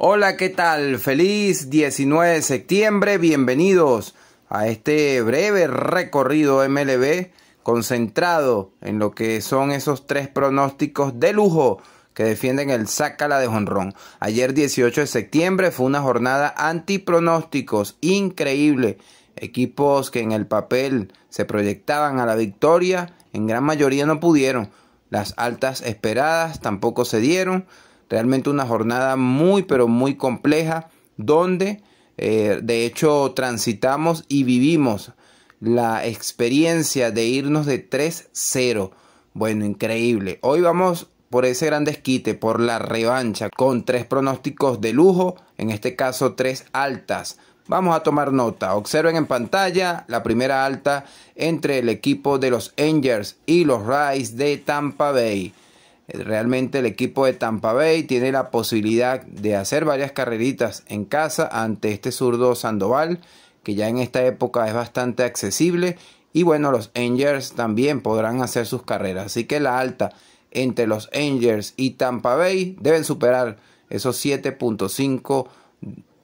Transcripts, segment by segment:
Hola, ¿qué tal? Feliz 19 de septiembre, bienvenidos a este breve recorrido MLB concentrado en lo que son esos tres pronósticos de lujo que defienden el sácala de jonrón. Ayer 18 de septiembre fue una jornada antipronósticos increíble. Equipos que en el papel se proyectaban a la victoria, en gran mayoría no pudieron. Las altas esperadas tampoco se dieron. Realmente una jornada muy, pero muy compleja, donde eh, de hecho transitamos y vivimos la experiencia de irnos de 3-0. Bueno, increíble. Hoy vamos por ese gran desquite, por la revancha, con tres pronósticos de lujo, en este caso tres altas. Vamos a tomar nota. Observen en pantalla la primera alta entre el equipo de los Angels y los Rays de Tampa Bay. Eh, realmente el equipo de Tampa Bay tiene la posibilidad de hacer varias carreritas en casa ante este zurdo Sandoval, que ya en esta época es bastante accesible. Y bueno, los Angels también podrán hacer sus carreras. Así que la alta entre los Angels y Tampa Bay deben superar esos 7.5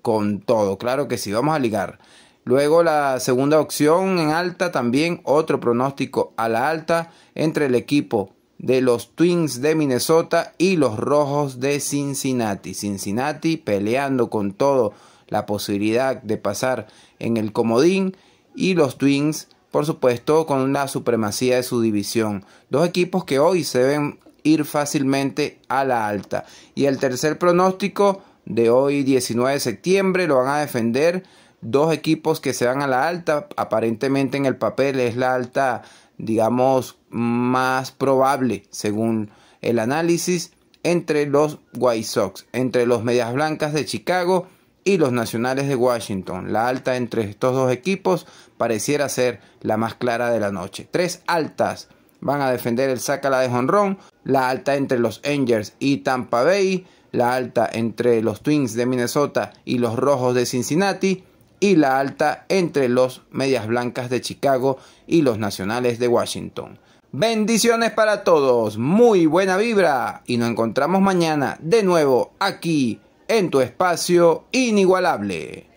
con todo. Claro que sí, vamos a ligar. Luego la segunda opción en alta también, otro pronóstico a la alta entre el equipo de los Twins de Minnesota y los Rojos de Cincinnati. Cincinnati peleando con todo la posibilidad de pasar en el comodín y los Twins, por supuesto, con la supremacía de su división. Dos equipos que hoy se ven ir fácilmente a la alta. Y el tercer pronóstico de hoy 19 de septiembre lo van a defender dos equipos que se van a la alta. Aparentemente en el papel es la alta digamos, más probable, según el análisis, entre los White Sox, entre los Medias Blancas de Chicago y los Nacionales de Washington. La alta entre estos dos equipos pareciera ser la más clara de la noche. Tres altas van a defender el Sácala de Honrón, la alta entre los Angels y Tampa Bay, la alta entre los Twins de Minnesota y los Rojos de Cincinnati, y la alta entre los Medias Blancas de Chicago y los Nacionales de Washington. Bendiciones para todos, muy buena vibra y nos encontramos mañana de nuevo aquí en tu espacio inigualable.